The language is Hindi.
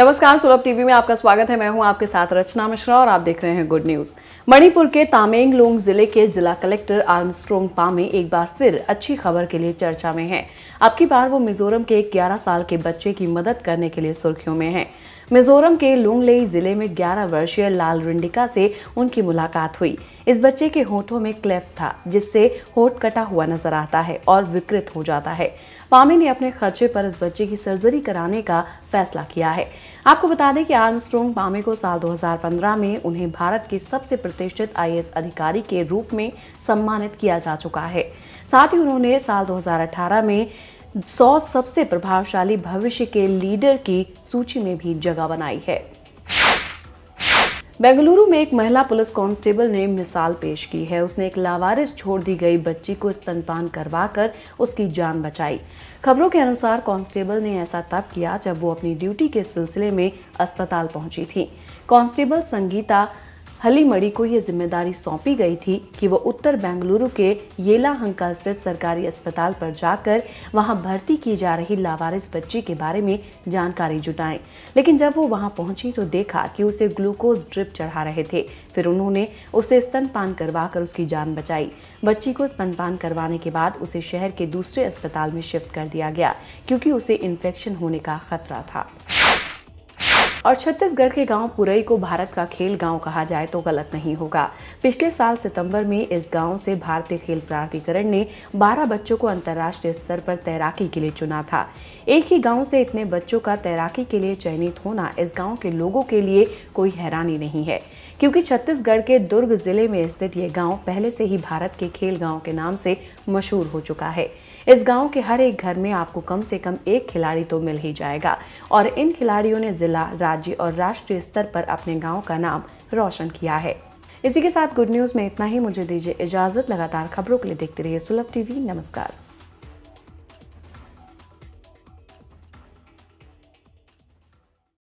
नमस्कार सुलभ टीवी में आपका स्वागत है मैं हूं आपके साथ रचना मिश्रा और आप देख रहे हैं गुड न्यूज मणिपुर के तामेंगलोंग जिले के जिला कलेक्टर आर्मस्ट्रोंग पामे एक बार फिर अच्छी खबर के लिए चर्चा में हैं। अब की बार वो मिजोरम के 11 साल के बच्चे की मदद करने के लिए सुर्खियों में हैं मिजोरम के लुंगलेई जिले में 11 वर्षीय लाल रिंडिका से उनकी मुलाकात हुई इस बच्चे के होठों में क्लेफ्ट था जिससे होठ कटा हुआ नजर आता है और विकृत हो जाता है पामी ने अपने खर्चे पर इस बच्चे की सर्जरी कराने का फैसला किया है आपको बता दें कि आर्मस्ट्रोंग पामे को साल 2015 में उन्हें भारत के सबसे प्रतिष्ठित आईएएस अधिकारी के रूप में सम्मानित किया जा चुका है साथ ही उन्होंने साल 2018 में सौ सबसे प्रभावशाली भविष्य के लीडर की सूची में भी जगह बनाई है बेंगलुरु में एक महिला पुलिस कांस्टेबल ने मिसाल पेश की है उसने एक लावारिस छोड़ दी गई बच्ची को स्तनपान करवा कर उसकी जान बचाई खबरों के अनुसार कांस्टेबल ने ऐसा तब किया जब वो अपनी ड्यूटी के सिलसिले में अस्पताल पहुंची थी कांस्टेबल संगीता हली मड़ी को ये जिम्मेदारी सौंपी गई थी कि वो उत्तर बेंगलुरु के येला हंका स्थित सरकारी अस्पताल पर जाकर वहां भर्ती की जा रही लावारिस बच्ची के बारे में जानकारी जुटाएं लेकिन जब वो वहां पहुंची तो देखा कि उसे ग्लूकोज ड्रिप चढ़ा रहे थे फिर उन्होंने उसे स्तनपान करवा कर उसकी जान बचाई बच्ची को स्तनपान करवाने के बाद उसे शहर के दूसरे अस्पताल में शिफ्ट कर दिया गया क्योंकि उसे इन्फेक्शन होने का खतरा था और छत्तीसगढ़ के गांव पुरई को भारत का खेल गांव कहा जाए तो गलत नहीं होगा पिछले साल सितंबर में इस गांव से भारतीय खेल प्राधिकरण ने 12 बच्चों को अंतर्राष्ट्रीय स्तर पर तैराकी के लिए चुना था एक ही गांव से इतने बच्चों का तैराकी के लिए चयनित होना इस गांव के लोगों के लिए कोई हैरानी नहीं है क्योंकि छत्तीसगढ़ के दुर्ग जिले में स्थित ये गांव पहले से ही भारत के खेल गांव के नाम से मशहूर हो चुका है इस गांव के हर एक घर में आपको कम से कम एक खिलाड़ी तो मिल ही जाएगा और इन खिलाड़ियों ने जिला राज्य और राष्ट्रीय स्तर पर अपने गाँव का नाम रोशन किया है इसी के साथ गुड न्यूज़ में इतना ही मुझे दीजिए इजाज़त लगातार खबरों के लिए देखते रहिए सुलभ टीवी नमस्कार